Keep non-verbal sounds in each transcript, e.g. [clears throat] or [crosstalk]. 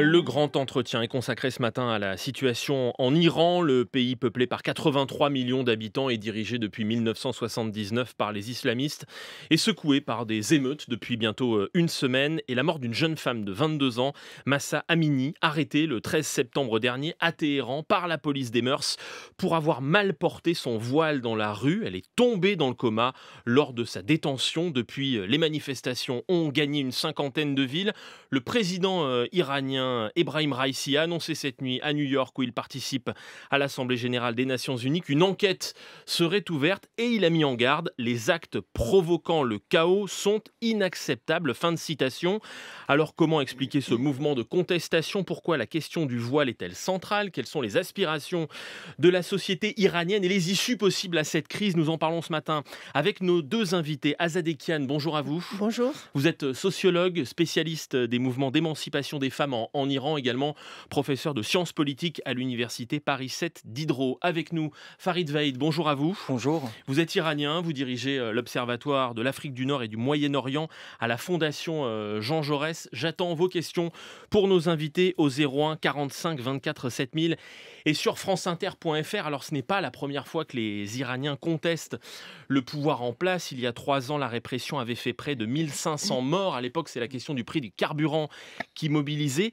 Le grand entretien est consacré ce matin à la situation en Iran, le pays peuplé par 83 millions d'habitants et dirigé depuis 1979 par les islamistes et secoué par des émeutes depuis bientôt euh, une semaine et la mort d'une jeune femme de 22 ans, Massa Amini, arrêtée le 13 septembre dernier à Téhéran par la police des mœurs pour avoir mal porté son voile dans la rue. Elle est tombée dans le coma lors de sa détention. Depuis, euh, les manifestations ont gagné une cinquantaine de villes. Le président euh, iranien Ebrahim Raisi a annoncé cette nuit à New York où il participe à l'Assemblée générale des Nations unies qu'une enquête serait ouverte et il a mis en garde les actes provoquant le chaos sont inacceptables. Fin de citation. Alors comment expliquer ce mouvement de contestation Pourquoi la question du voile est-elle centrale Quelles sont les aspirations de la société iranienne et les issues possibles à cette crise Nous en parlons ce matin avec nos deux invités. Azadeh Kian, bonjour à vous. Bonjour. Vous êtes sociologue, spécialiste des mouvements d'émancipation des femmes en en Iran, également professeur de sciences politiques à l'université Paris 7 d'Hydro. Avec nous, Farid Vaid, bonjour à vous. Bonjour. Vous êtes iranien, vous dirigez euh, l'Observatoire de l'Afrique du Nord et du Moyen-Orient à la Fondation euh, Jean Jaurès. J'attends vos questions pour nos invités au 01 45 24 7000 et sur franceinter.fr. Alors ce n'est pas la première fois que les Iraniens contestent le pouvoir en place. Il y a trois ans, la répression avait fait près de 1500 morts. À l'époque, c'est la question du prix du carburant qui mobilisait.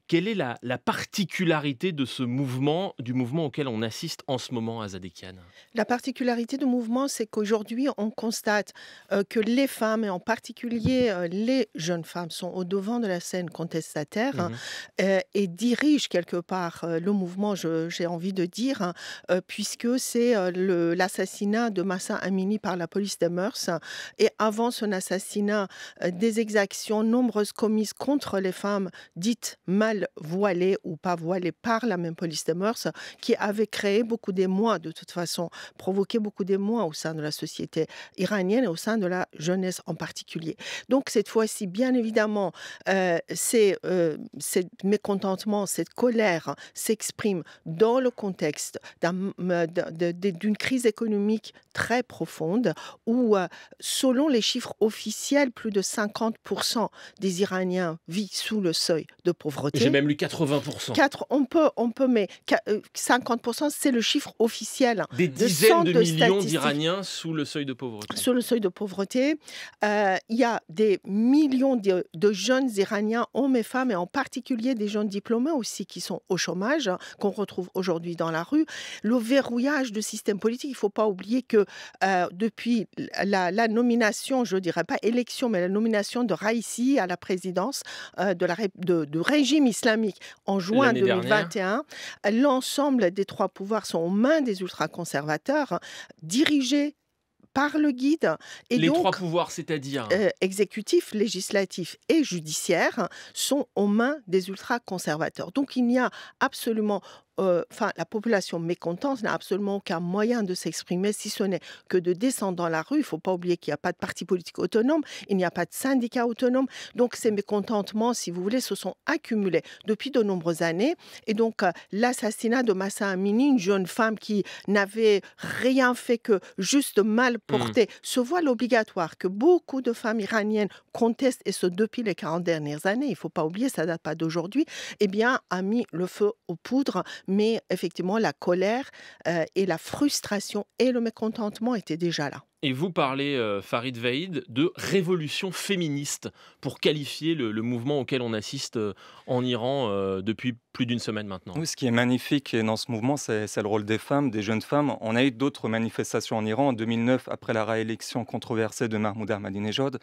Quelle est la, particularité de ce mouvement, du mouvement auquel on assiste en ce moment à Zadekian La particularité du mouvement, c'est qu'aujourd'hui, on constate euh, que les femmes, et en particulier euh, les jeunes femmes, sont au devant de la scène contestataire hein, mhm. euh, et, dirigent quelque part le mouvement, j'ai envie de dire, hein, puisque c'est l'assassinat de Massa Amini par la police des mœurs. et avant son assassinat, des exactions nombreuses commises contre les femmes dites mal voilée ou pas voilée par la même police des mœurs qui avait créé beaucoup d'émoi de toute façon, provoqué beaucoup d'émoi au sein de la société iranienne et au sein de la jeunesse en particulier. Donc cette fois-ci, bien évidemment, euh, ce euh, mécontentement, cette colère s'exprime dans le contexte euh, d'une crise économique très profonde où, selon les chiffres officiels, plus de 50% des Iraniens vivent sous le seuil de pauvreté. J'ai même lu 80%. 4, on peut, on peut, mais 50%, euh, c'est le chiffre officiel. Des dizaines de, millions d'Iraniens sous le seuil de pauvreté. Sous le seuil de pauvreté. Euh, il y a des millions de, jeunes Iraniens, hommes et femmes, et en particulier des jeunes diplômés aussi, qui sont au chômage, hein, qu'on retrouve aujourd'hui dans la rue. Le verrouillage du système politique, il ne faut pas oublier que euh, depuis la, nomination, je ne dirais pas élection, mais la nomination de Raisi à la présidence euh, de la, de, de régime islamique en juin 2021, l'ensemble des trois pouvoirs sont aux mains des ultraconservateurs, dirigés par le guide. Et les trois pouvoirs, c'est-à-dire euh, exécutif, législatif et judiciaire, sont aux mains des ultraconservateurs. Donc il n'y a absolument euh, enfin, la population mécontente n'a absolument aucun moyen de s'exprimer, si ce n'est que de descendre dans la rue. Il ne faut pas oublier qu'il n'y a pas de parti politique autonome, il n'y a pas de syndicat autonome. Donc, ces mécontentements, si vous voulez, se sont accumulés depuis de nombreuses années. Et donc, euh, l'assassinat de Massa Amini, une jeune femme qui n'avait rien fait que juste mal mmh. porter se ce voile obligatoire que beaucoup de femmes iraniennes contestent, et ce depuis les 40 dernières années, il ne faut pas oublier, ça date pas d'aujourd'hui, eh bien, a mis le feu aux poudres mais effectivement, la colère euh, et la frustration et le mécontentement étaient déjà là et vous parlez, euh, Farid Veid de révolution féministe pour qualifier le, mouvement auquel on assiste euh, en Iran euh, depuis plus d'une semaine maintenant. Oui, ce qui est magnifique dans ce mouvement, c'est le rôle des femmes, des jeunes femmes. On a eu d'autres manifestations en Iran en 2009, après la réélection controversée de Mahmoud Ahmadinejad.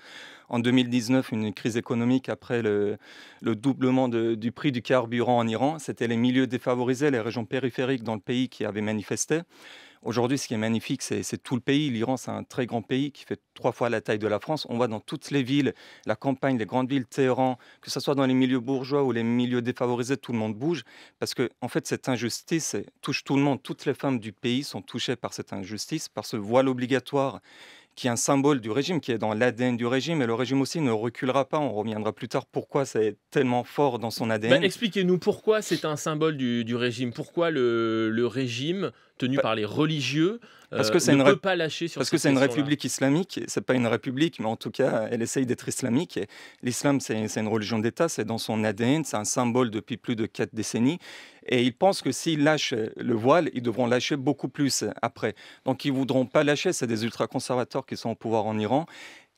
En 2019, une crise économique après le, doublement du prix du carburant en Iran. C'était les milieux défavorisés, les régions périphériques dans le pays qui avaient manifesté. Aujourd'hui, ce qui est magnifique, c'est tout le pays. L'Iran, c'est un très grand pays qui fait trois fois la taille de la France. On voit dans toutes les villes, la campagne, les grandes villes, Téhéran, que ce soit dans les milieux bourgeois ou les milieux défavorisés, tout le monde bouge. Parce que, en fait, cette injustice touche tout le monde. Toutes les femmes du pays sont touchées par cette injustice, par ce voile obligatoire qui est un symbole du régime, qui est dans l'ADN du régime, et le régime aussi ne reculera pas. On reviendra plus tard pourquoi c'est tellement fort dans son ADN. Bah, expliquez-nous pourquoi c'est un symbole du, régime, pourquoi le, le régime tenu par les religieux euh, parce que c'est ne une peut pas lâcher parce que c'est une république islamique c'est pas une république mais en tout cas elle essaye d'être islamique l'islam c'est une religion d'État c'est dans son ADN c'est un symbole depuis plus de quatre décennies et ils pensent que s'ils lâchent le voile ils devront lâcher beaucoup plus après donc ils voudront pas lâcher c'est des ultra conservateurs qui sont au pouvoir en Iran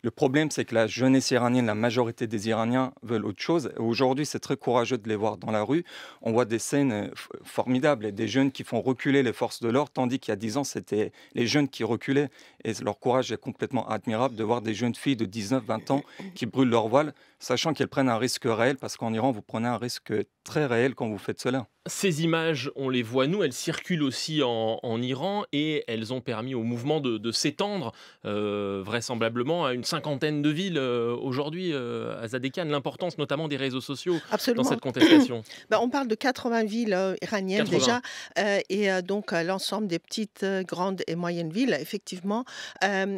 le problème, c'est que la jeunesse iranienne, la majorité des Iraniens veulent autre chose. Aujourd'hui, c'est très courageux de les voir dans la rue. On voit des scènes euh, formidables, des jeunes qui font reculer les forces de l'ordre, tandis qu'il y a dix ans, c'était les jeunes qui reculaient. Et leur courage est complètement admirable de voir des jeunes filles de 19, 20 ans qui brûlent leur voile, sachant qu'elles prennent un risque réel, parce qu'en Iran, vous prenez un risque très réel quand vous faites cela. Ces images, on les voit nous, elles circulent aussi en, Iran et elles ont permis au mouvement de, s'étendre euh, vraisemblablement à une cinquantaine de villes euh, aujourd'hui euh, à Zadekan. L'importance notamment des réseaux sociaux dans cette contestation. [clears throat] Ben, on parle de 80 villes iraniennes déjà et donc l'ensemble des petites, grandes et moyennes villes, effectivement,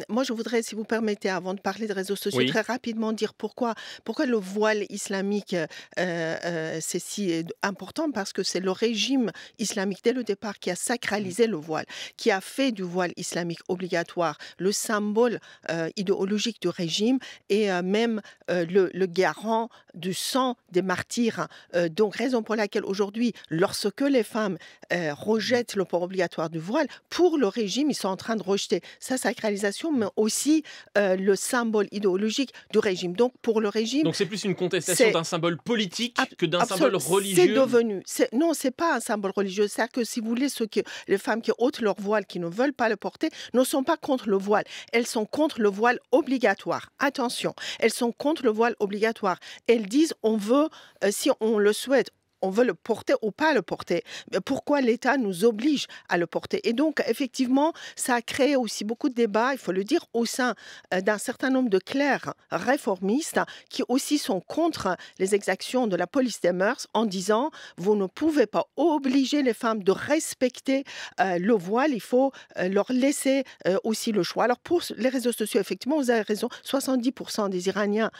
moi, je voudrais, si vous permettez, avant de parler de réseaux sociaux, très rapidement dire pourquoi, pourquoi le voile islamique, euh, euh, c'est si euh, important, parce que c'est le régime islamique, dès le départ, qui a mmh. sacralisé le voile, qui a fait du voile islamique obligatoire le symbole idéologique du régime et même le, le, garant du sang des martyrs. Hein. donc, raison pour laquelle aujourd'hui, lorsque les femmes mmh. rejettent le port obligatoire du voile, pour le régime, ils sont en train de rejeter. Ça, sacralisation, mais aussi euh, le symbole idéologique du régime. Donc pour le régime. Donc c'est plus une contestation d'un symbole politique que d'un symbole religieux. C'est devenu. Non, c'est pas un symbole religieux. C'est-à-dire que si vous voulez, ce que les femmes qui ôtent leur voile, qui ne veulent pas le porter, ne sont pas contre le voile. Elles sont contre le voile obligatoire. Attention, elles sont contre le voile obligatoire. Elles disent on veut, euh, si on le souhaite, on veut le porter ou pas le porter. Pourquoi l'État nous oblige à le porter Et donc, effectivement, ça a créé aussi beaucoup de débats, il faut le dire, au sein euh, d'un certain nombre de clercs réformistes qui aussi sont contre les exactions de la police des mœurs en disant, vous ne pouvez pas obliger les femmes de respecter euh, le voile, il faut euh, leur laisser aussi le choix. Alors pour les réseaux sociaux, effectivement, vous avez raison, 70% des Iraniens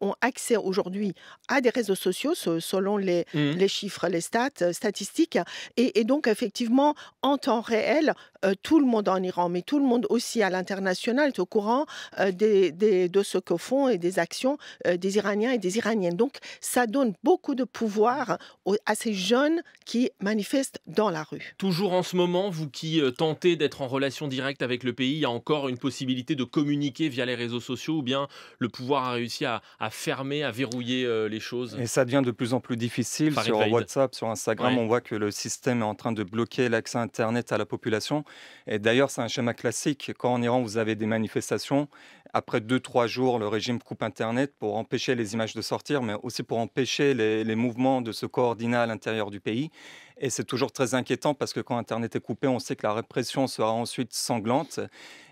ont accès aujourd'hui à des réseaux sociaux selon les mmh chiffres, les stats, euh, statistiques. Et, donc, effectivement, en temps réel, euh, tout le monde en Iran, mais tout le monde aussi à l'international est au courant euh, des, de ce que font et des actions des Iraniens et des Iraniennes. Donc, ça donne beaucoup de pouvoir à ces jeunes qui manifestent dans la rue. Toujours en ce moment, vous qui tentez d'être en relation directe avec le pays, il y a encore une possibilité de communiquer via les réseaux sociaux ou bien le pouvoir a réussi à, fermer, à verrouiller les choses Et ça devient de plus en plus difficile, sur WhatsApp, sur Instagram, on voit que le système est en train de bloquer l'accès Internet à la population. Et d'ailleurs, c'est un schéma classique. Quand en Iran, vous avez des manifestations, après deux, trois jours, le régime coupe Internet pour empêcher les images de sortir, mais aussi pour empêcher les mouvements de se coordonner à l'intérieur du pays. Et c'est toujours très inquiétant parce que quand Internet est coupé, on sait que la répression sera ensuite sanglante.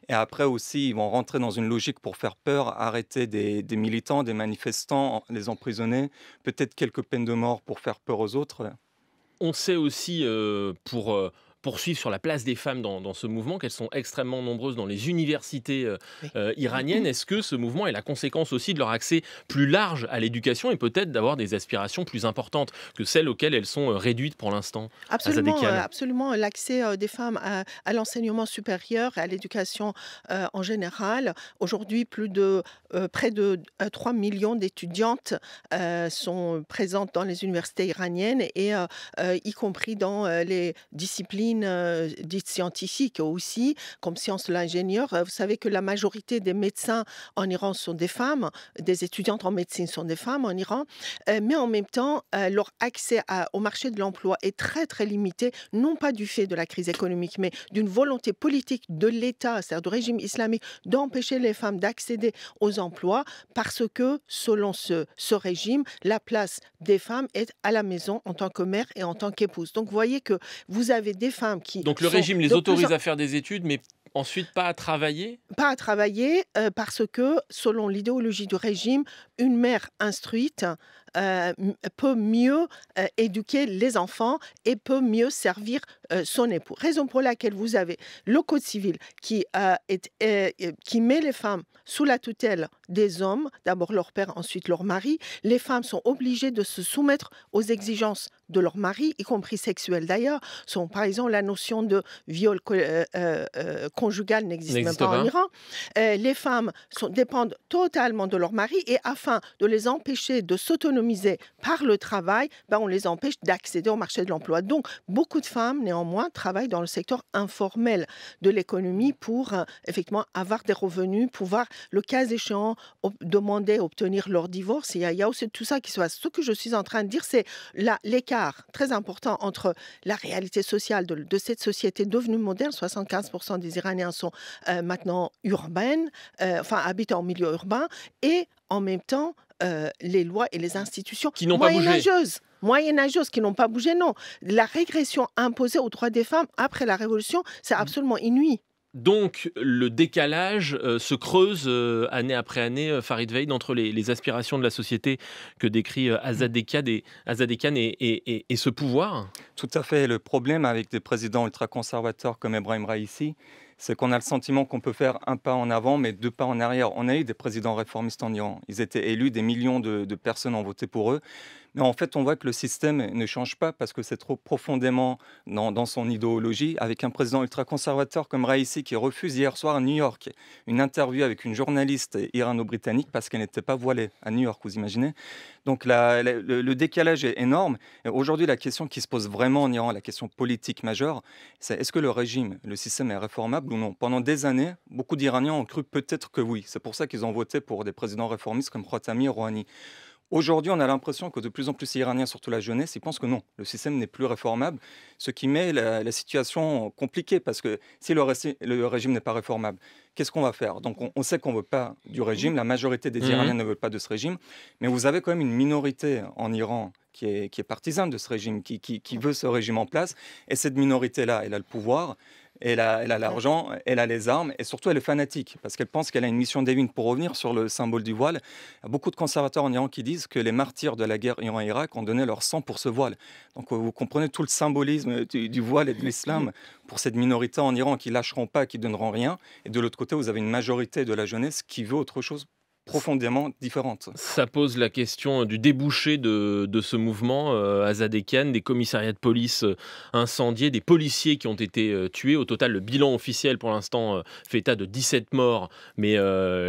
Et après aussi, ils vont rentrer dans une logique pour faire peur, arrêter des, militants, des manifestants, les emprisonner, peut-être quelques peines de mort pour faire peur aux autres. On sait aussi, euh, pour euh, poursuivre sur la place des femmes dans, ce mouvement, qu'elles sont extrêmement nombreuses dans les universités euh, euh, iraniennes. Est-ce que ce mouvement est la conséquence aussi de leur accès plus large à l'éducation et peut-être d'avoir des aspirations plus importantes que celles auxquelles elles sont euh, réduites pour l'instant Absolument, absolument. L'accès des femmes à, l'enseignement supérieur et à l'éducation en général. Aujourd'hui, plus de près de 3 millions d'étudiantes sont présentes dans les universités iraniennes et y compris dans les disciplines euh, dites scientifiques aussi, comme science de l'ingénieur. Euh, vous savez que la majorité des médecins en Iran sont des femmes, des étudiantes en médecine sont des femmes en Iran, euh, mais en même temps, leur accès au marché de l'emploi est très très limité, non pas du fait de la crise économique, mais d'une volonté politique de l'État, c'est-à-dire du régime islamique, d'empêcher les femmes d'accéder aux emplois parce que, selon ce, ce régime, la place des femmes est à la maison en tant que mère et en tant qu'épouse. Donc vous voyez que vous avez des donc le régime les autorise à faire des études, mais ensuite pas à travailler Pas à travailler euh, parce que, selon l'idéologie du régime, une mère instruite euh, peut mieux euh, éduquer les enfants et peut mieux servir euh, son époux. Raison pour laquelle vous avez le Code civil qui, est, qui met les femmes sous la tutelle des hommes, d'abord leur père, ensuite leur mari. Les femmes sont obligées de se soumettre aux exigences de leur mari, y compris sexuelles d'ailleurs, sont par exemple la notion de viol conjugal n'existe même pas, en Iran. les femmes sont, dépendent totalement de leur mari et afin de les empêcher de s'autonomiser, par le travail, ben, on les empêche d'accéder au marché de l'emploi. Donc, beaucoup de femmes, néanmoins, travaillent dans le secteur informel de l'économie pour euh, effectivement avoir des revenus, pouvoir, le cas échéant, demander, obtenir leur divorce. Il y, a, aussi tout ça qui se passe. Ce que je suis en train de dire, c'est l'écart très important entre la réalité sociale de, cette société devenue moderne. 75% des Iraniens sont euh, maintenant urbaines, euh, enfin habitent en milieu urbain, et en même temps, euh, les lois et les institutions qui n'ont pas bougé. Moyenâgeuses qui n'ont pas bougé, non. La régression imposée aux droits des femmes après la Révolution, c'est mmh. absolument inouï. Donc le décalage euh, se creuse euh, année après année, Farid Veid, entre les, aspirations de la société que décrit mmh. Azadekan, et, et, ce pouvoir Tout à fait. Le problème avec des présidents ultra conservateurs comme Ebrahim Raisi, c'est qu'on a le sentiment qu'on peut faire un pas en avant, mais deux pas en arrière. On a eu des présidents réformistes en Iran. Ils étaient élus, des millions de, de personnes ont voté pour eux. Mais en fait, on voit que le système ne change pas parce que c'est trop profondément dans, son idéologie, avec un président ultra-conservateur comme Raisi qui refuse hier soir à New York une interview avec une journaliste irano-britannique parce qu'elle n'était pas voilée à New York, vous imaginez Donc le, décalage est énorme. Et Aujourd'hui, la question qui se pose vraiment en Iran, la question politique majeure, c'est est-ce que le régime, le système est réformable ou non Pendant des années, beaucoup d'Iraniens ont cru peut-être que oui. C'est pour ça qu'ils ont voté pour des présidents réformistes comme Khatami et Rouhani. Aujourd'hui, on a l'impression que de plus en plus d'Iraniens, Iraniens, surtout la jeunesse, ils pensent que non, le système n'est plus réformable, ce qui met la, situation compliquée, parce que si le, régime n'est pas réformable, qu'est-ce qu'on va faire Donc on, sait qu'on ne veut pas du régime, la majorité des mhm. Iraniens ne veulent pas de ce régime, mais vous avez quand même une minorité en Iran qui est, qui partisane de ce régime, qui veut ce régime en place, et cette minorité-là, elle a le pouvoir. Elle a l'argent, elle, a les armes et surtout elle est fanatique parce qu'elle pense qu'elle a une mission divine. Pour revenir sur le symbole du voile, beaucoup de conservateurs en Iran qui disent que les martyrs de la guerre Iran-Irak ont donné leur sang pour ce voile. Donc euh, vous comprenez tout le symbolisme euh, du, voile et de l'islam mm. pour cette minorité en Iran qui lâcheront pas, qui ne donneront rien. Et de l'autre côté, vous avez une majorité de la jeunesse qui veut autre chose profondément différentes. Ça pose la question du débouché de, ce mouvement à euh, Zadekian, des commissariats de police euh, incendiés, des policiers qui ont été euh, tués. Au total, le bilan officiel pour l'instant fait état de 17 morts, mais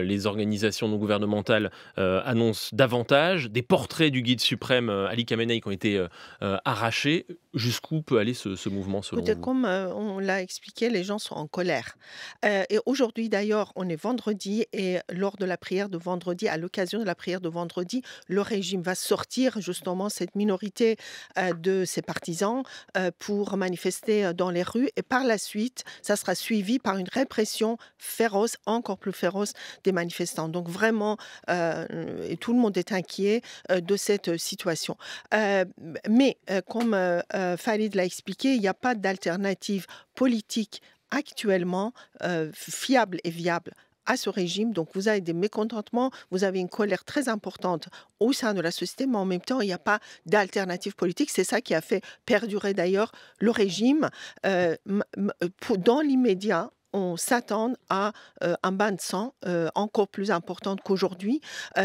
les organisations non gouvernementales annoncent davantage. Des portraits du guide suprême Ali Khamenei qui ont été arrachés. Jusqu'où peut aller ce, mouvement selon Comme euh, on l'a expliqué, les gens sont en colère. Euh, et aujourd'hui d'ailleurs, on est vendredi et lors de la prière de vendredi, à l'occasion de la prière de vendredi, le régime va sortir justement cette minorité euh, de ses partisans pour manifester dans les rues. Et par la suite, ça sera suivi par une répression féroce, encore plus féroce des manifestants. Donc vraiment, et tout le monde est inquiet de cette situation. mais comme euh, Fallait l'a expliqué, il n'y a pas d'alternative politique actuellement euh, fiable et viable à ce régime. Donc, vous avez des mécontentements, vous avez une colère très importante au sein de la société, mais en même temps, il n'y a pas d'alternative politique. C'est ça qui a fait perdurer d'ailleurs le régime. Euh, dans l'immédiat, on s'attend à un bain de sang encore plus important qu'aujourd'hui.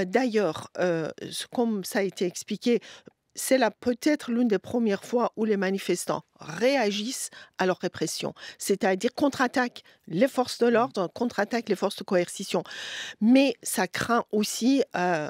D'ailleurs, comme ça a été expliqué c'est là peut-être l'une des premières fois où les manifestants réagissent à leur répression, c'est-à-dire contre-attaquent les forces de mmh. l'ordre, contre-attaquent les forces de coercition. Mais ça craint aussi euh,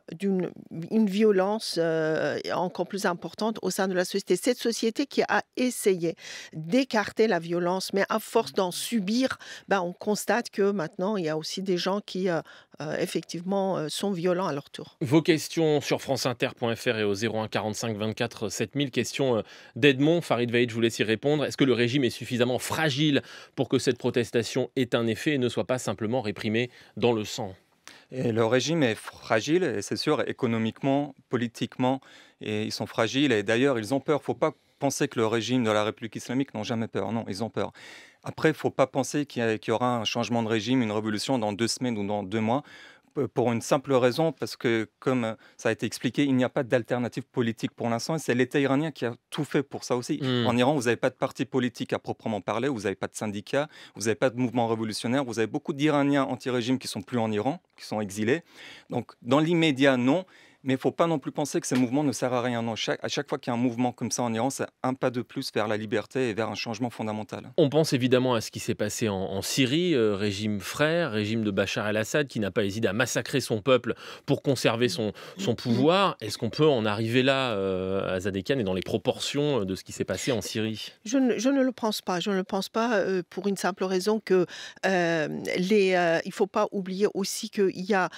une violence euh, encore plus importante au sein de la société. Cette société qui a essayé d'écarter la violence, mais à force d'en subir, ben, on constate que maintenant, il y a aussi des gens qui euh, euh, effectivement, euh, sont violents à leur tour. Vos questions sur franceinter.fr et au 01 45 24 7000, questions euh, d'Edmond. Farid Veid, je vous laisse y répondre. Est-ce que le régime est suffisamment fragile pour que cette protestation ait un effet et ne soit pas simplement réprimée dans le sang le régime est fragile, c'est sûr, économiquement, politiquement, et ils sont fragiles. Et d'ailleurs, ils ont peur. Faut pas penser que le régime de la République islamique n'ont jamais peur. Non, ils ont peur. Après, il faut pas penser qu'il y, aura un changement de régime, une révolution dans deux semaines ou dans deux mois pour une simple raison, parce que, comme euh, ça a été expliqué, il n'y a pas d'alternative politique pour l'instant. Et c'est l'État iranien qui a tout fait pour ça aussi. Hmm. En Iran, vous n'avez pas de parti politique à proprement parler, vous n'avez pas de syndicats, vous n'avez pas de mouvement révolutionnaire, vous avez beaucoup d'Iraniens anti-régime qui sont plus en Iran, qui sont exilés. Donc, dans l'immédiat, non. Mais il ne faut pas non plus penser que ces mouvements ne servent à rien. Non, chaque, à chaque fois qu'il y a un mouvement comme ça en Iran, c'est un pas de plus vers la liberté et vers un changement fondamental. On pense évidemment à ce qui s'est passé en, Syrie, euh, régime frère, régime de Bachar el-Assad qui n'a pas hésité à massacrer son peuple pour conserver son, son pouvoir. Est-ce qu'on peut en arriver là, euh, à Zadekan, et dans les proportions de ce qui s'est passé en Syrie je ne, le pense pas. Je ne le pense pas euh, pour une simple raison que euh, les, il ne faut pas oublier aussi qu'il y a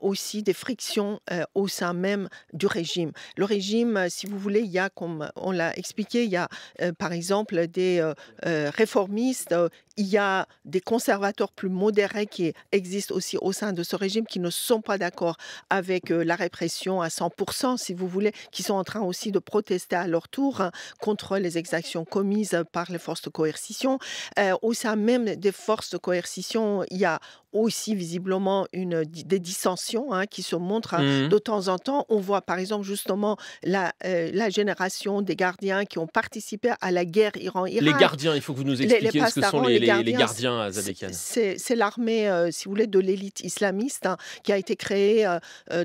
aussi des frictions au sein même du régime. Le régime, euh, si vous voulez, il y a, comme euh, on l'a expliqué, il y a euh, par exemple des réformistes, il y a des conservateurs plus modérés qui existent aussi au sein de ce régime, qui ne sont pas d'accord avec la répression à 100%, si vous voulez, qui sont en train aussi de protester à leur tour hein, contre les exactions commises par les forces de coercition. au sein même des forces de coercition, il y a aussi visiblement une, des dissensions hein, qui se montrent hein, mmh de temps en temps, on voit par exemple justement la, euh, la génération des gardiens qui ont participé à la guerre Iran-Irak. Les gardiens, il faut que vous nous expliquiez ce que sont les, gardiens, à euh, C'est l'armée, euh, si vous voulez, de l'élite islamiste hein, qui a été créée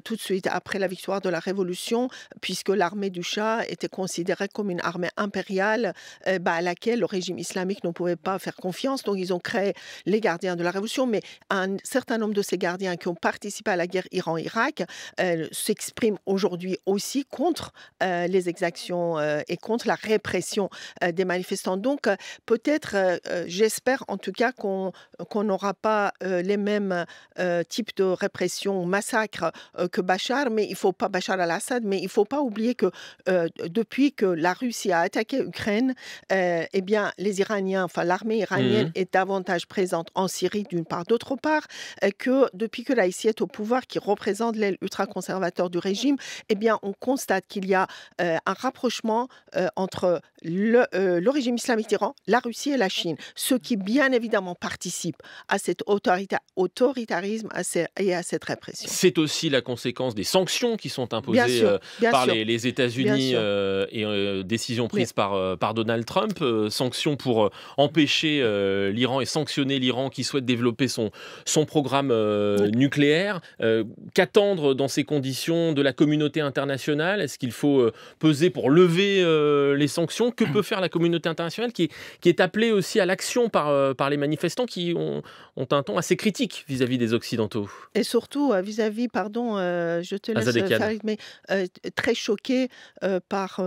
tout de suite après la victoire de la Révolution, puisque l'armée du Shah était considérée comme une armée impériale bah, à laquelle le régime islamique ne pouvait pas faire confiance. Donc ils ont créé les gardiens de la Révolution, mais un certain nombre de ces gardiens qui ont participé à la guerre Iran-Irak, c'est exprime aujourd'hui aussi contre euh, les exactions euh, et contre la répression euh, des manifestants. Donc peut-être, j'espère en tout cas qu'on n'aura pas les mêmes types de répression, massacres que Bachar, mais il faut pas Bachar al-Assad, mais il ne faut pas oublier que depuis que la Russie a attaqué l'Ukraine, eh bien les Iraniens, enfin l'armée iranienne mmh. est davantage présente en Syrie d'une part, d'autre part que depuis que Haïti est au pouvoir, qui représente l'aile ultra-conservateur du régime, eh bien, on constate qu'il y a euh, un rapprochement euh, entre l'origine euh, régime islamique d'Iran, la Russie et la Chine, ce qui bien évidemment participe à cet autoritarisme et à cette répression. C'est aussi la conséquence des sanctions qui sont imposées euh, par les, États-Unis euh, et décisions prises par, par Donald Trump, sanctions pour empêcher l'Iran et sanctionner l'Iran qui souhaite développer son, son programme nucléaire. Qu'attendre dans ces conditions de la communauté internationale Est-ce qu'il faut peser pour lever les sanctions que peut faire la communauté internationale qui, est appelée aussi à l'action par, euh, par les manifestants qui ont, ont un ton assez critique vis-à-vis des Occidentaux. Et surtout euh, vis-à-vis, pardon, euh, je te laisse euh, faire, mais très choqué par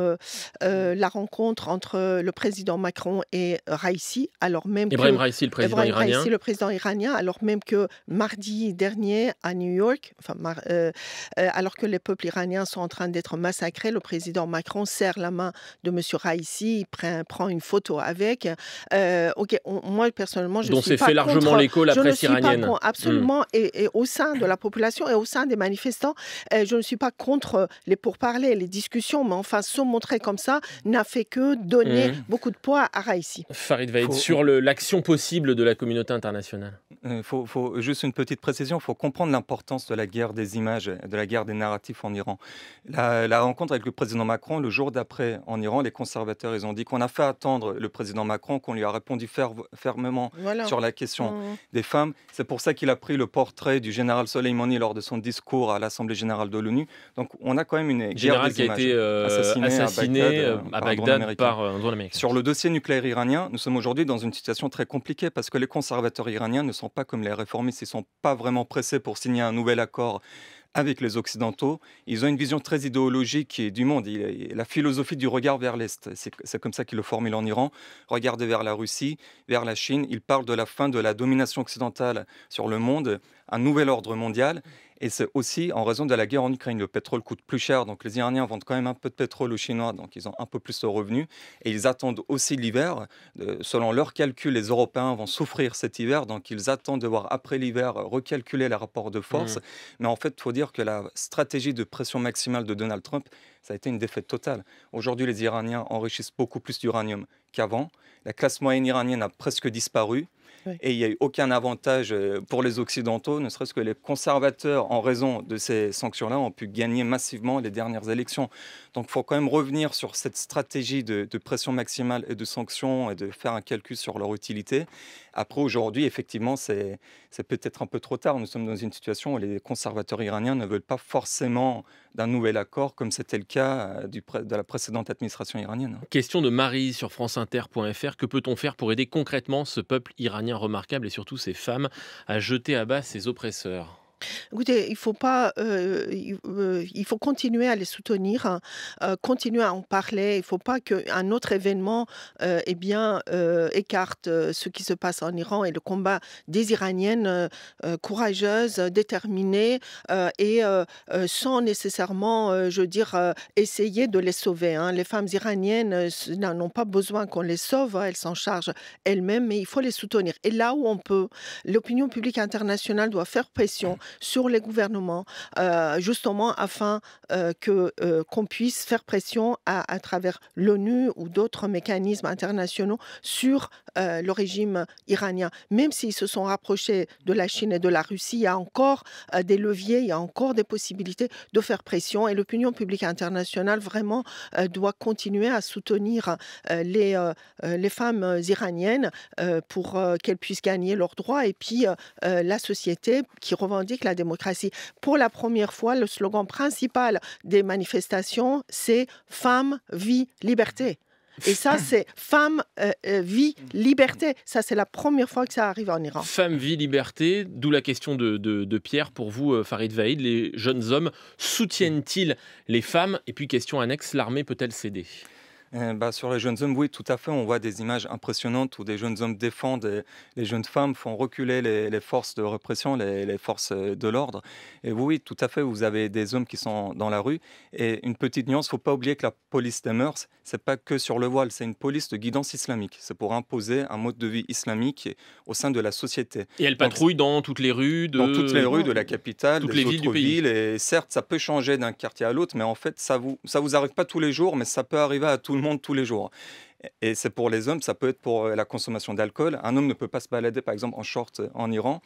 la rencontre entre le président Macron et Raisi, alors même Ibrahim que Raisi, le président Ibrahim iranien. le président iranien, alors même que mardi dernier à New York, enfin, alors que les peuples iraniens sont en train d'être massacrés, le président Macron serre la main de Monsieur Raisi, il prend, une photo avec. ok, moi personnellement, je suis s'est fait largement l'écho je presse ne suis Pas contre, hmm. absolument, et, au sein de la population et au sein des manifestants, euh, je ne suis pas contre euh, les pourparlers, les discussions, mais enfin, se montrer comme ça n'a fait que donner hmm. beaucoup de poids à Raïsi. Farid Vaid, Faut... sur l'action possible de la communauté internationale. Euh, faut, juste une petite précision. Il faut comprendre l'importance de la guerre des images, de la guerre des narratifs en Iran. La, rencontre avec le président Macron, le jour d'après en Iran, les conservateurs, ils ont dit qu'on a fait attendre le président Macron, qu'on lui a répondu fermement sur la question des femmes. C'est pour ça qu'il a pris le portrait du général Soleimani lors de son discours à l'Assemblée générale de l'ONU. Donc on a quand même une guerre général des qui a été euh, assassiné, à Bagdad, euh, par, un drone américain. Sur le dossier nucléaire iranien, nous sommes aujourd'hui dans une situation très compliquée parce que les conservateurs iraniens ne sont pas comme les réformistes, ils ne sont pas vraiment pressés pour signer un nouvel accord avec les Occidentaux. Ils ont une vision très idéologique du monde, la philosophie du regard vers l'Est. C'est comme ça qu'ils le formulent en Iran. Regarder vers la Russie, vers la Chine. Ils parlent de la fin de la domination occidentale sur le monde, un nouvel ordre mondial. Et c'est aussi en raison de la guerre en Ukraine. Le pétrole coûte plus cher, donc les Iraniens vendent quand même un peu de pétrole aux Chinois, donc ils ont un peu plus de revenus. Et ils attendent aussi l'hiver. Euh, selon leurs calculs, les Européens vont souffrir cet hiver, donc ils attendent de voir après l'hiver recalculer les rapports de force. Mmh. Mais en fait, il faut dire que la stratégie de pression maximale de Donald Trump, ça a été une défaite totale. Aujourd'hui, les Iraniens enrichissent beaucoup plus d'uranium qu'avant. La classe moyenne iranienne a presque disparu. Et il n'y a eu aucun avantage euh, pour les Occidentaux, ne serait-ce que les conservateurs, en raison de ces sanctions-là, ont pu gagner massivement les dernières élections. Donc il faut quand même revenir sur cette stratégie de, pression maximale et de sanctions et de faire un calcul sur leur utilité. Après, aujourd'hui, effectivement, c'est peut-être un peu trop tard. Nous sommes dans une situation où les conservateurs iraniens ne veulent pas forcément d'un nouvel accord, comme c'était le cas euh, du, de la précédente administration iranienne. Question de Marie sur franceinter.fr. Que peut-on faire pour aider concrètement ce peuple iranien Remarquable et surtout ces femmes à jeter à bas ces oppresseurs. Écoutez, il faut pas, il, faut continuer à les soutenir, hein, continuer à en parler. Il faut pas qu'un autre événement, eh bien, écarte ce qui se passe en Iran et le combat des Iraniennes courageuses, déterminées et sans nécessairement, je veux dire, essayer de les sauver. Hein. Les femmes iraniennes n'ont pas besoin qu'on les sauve, hein. elles s'en chargent elles-mêmes, mais il faut les soutenir. Et là où on peut, l'opinion publique internationale doit faire pression sur les gouvernements, euh, justement afin euh, que euh, qu'on puisse faire pression à, à travers l'ONU ou d'autres mécanismes internationaux sur le régime iranien. Même s'ils se sont rapprochés de la Chine et de la Russie, il y a encore des leviers, il y a encore des possibilités de faire pression et l'opinion publique internationale vraiment doit continuer à soutenir les, les femmes iraniennes pour qu'elles puissent gagner leurs droits et puis la société qui revendique la démocratie. Pour la première fois, le slogan principal des manifestations, c'est femme, vie, liberté. Et ça, c'est femme, euh, euh, vie, liberté. Ça, c'est la première fois que ça arrive en Iran. Femme, vie, liberté, d'où la question de, Pierre pour vous, euh, Farid Vaïd. Les jeunes hommes soutiennent-ils les femmes Et puis, question annexe, l'armée peut-elle céder euh, bah, sur les jeunes hommes, oui, tout à fait. On voit des images impressionnantes où des jeunes hommes défendent les jeunes femmes font reculer les, forces de répression, les, forces euh, de l'ordre. Et oui, tout à fait, vous avez des hommes qui sont dans la rue. Et une petite nuance, faut pas oublier que la police des mœurs, c'est pas que sur le voile, c'est une police de guidance islamique. C'est pour imposer un mode de vie islamique au sein de la société. Et elle patrouille dans toutes les rues de... Dans toutes les rues de la capitale, toutes les villes du pays. et certes, ça peut changer d'un quartier à l'autre, mais en fait, ça vous, ça vous arrive pas tous les jours, mais ça peut arriver à tout le monde tous les jours. Et c'est pour les hommes, ça peut être pour euh, la consommation d'alcool. Un homme ne peut pas se balader, par exemple, en short euh, en Iran.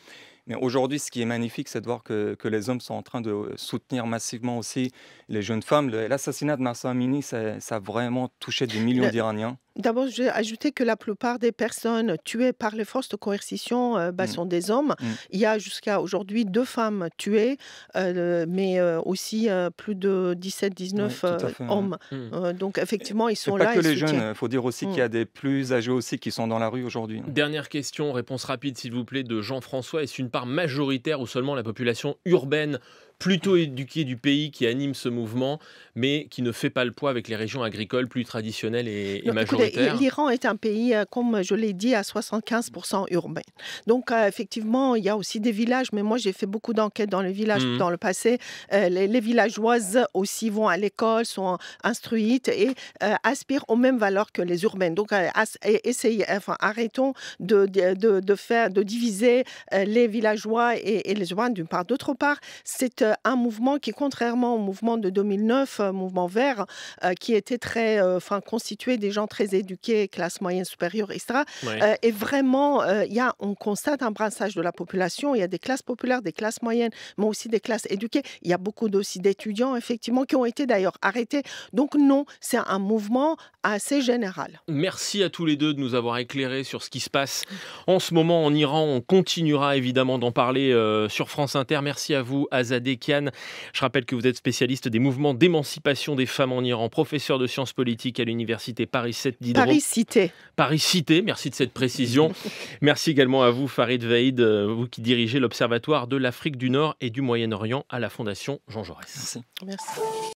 Mais aujourd'hui, ce qui est magnifique, c'est de voir que, que, les hommes sont en train de euh, soutenir massivement aussi les jeunes femmes. L'assassinat de Massa Amini, ça, a vraiment touché des millions d'Iraniens. D'abord, je ajouté que la plupart des personnes tuées par les forces de coercition euh, bah, mm. sont des hommes. Mm. Il y a jusqu'à aujourd'hui deux femmes tuées, euh, mais aussi plus de 17-19 hommes. Mm. donc, effectivement, ils sont là. là. Pas que les jeunes, il faut dire aussi qu'il y a des plus âgés aussi qui sont dans la rue aujourd'hui. Hein. Dernière question, réponse rapide, s'il vous plaît, de Jean-François. Est-ce une par majoritaire ou seulement la population urbaine plutôt éduqué du pays qui anime ce mouvement, mais qui ne fait pas le poids avec les régions agricoles plus traditionnelles et, et majoritaires. L'Iran est un pays, euh, comme je l'ai dit, à 75% urbain. Donc, euh, effectivement, il y a aussi des villages, mais moi, j'ai fait beaucoup d'enquêtes dans les villages mmh. dans le passé. Euh, les, villageoises aussi vont à l'école, sont instruites et aspirent aux mêmes valeurs que les urbaines. Donc, enfin, arrêtons de, de, faire, de diviser les villageois et, les urbains, d'une part. D'autre part, c'est euh, un mouvement qui, contrairement au mouvement de 2009, euh, mouvement vert, euh, qui était très, enfin, constitué des gens très éduqués, classe moyenne supérieure, etc. Ouais. et vraiment, il y a, on constate un brassage de la population. Il y a des classes populaires, des classes moyennes, mais aussi des classes éduquées. Il y a beaucoup aussi d'étudiants, effectivement, qui ont été d'ailleurs arrêtés. Donc non, c'est un mouvement assez général. Merci à tous les deux de nous avoir éclairés sur ce qui se passe en ce moment en Iran. On continuera évidemment d'en parler sur France Inter. Merci à vous, Azadeh je rappelle que vous êtes spécialiste des mouvements d'émancipation des femmes en Iran, professeur de sciences politiques à l'université Paris 7 Paris Cité. Paris Cité, merci de cette précision. [laughs] merci également à vous, Farid Vaid, euh, vous qui dirigez l'Observatoire de l'Afrique du Nord et du Moyen-Orient à la Fondation Jean Jaurès. merci.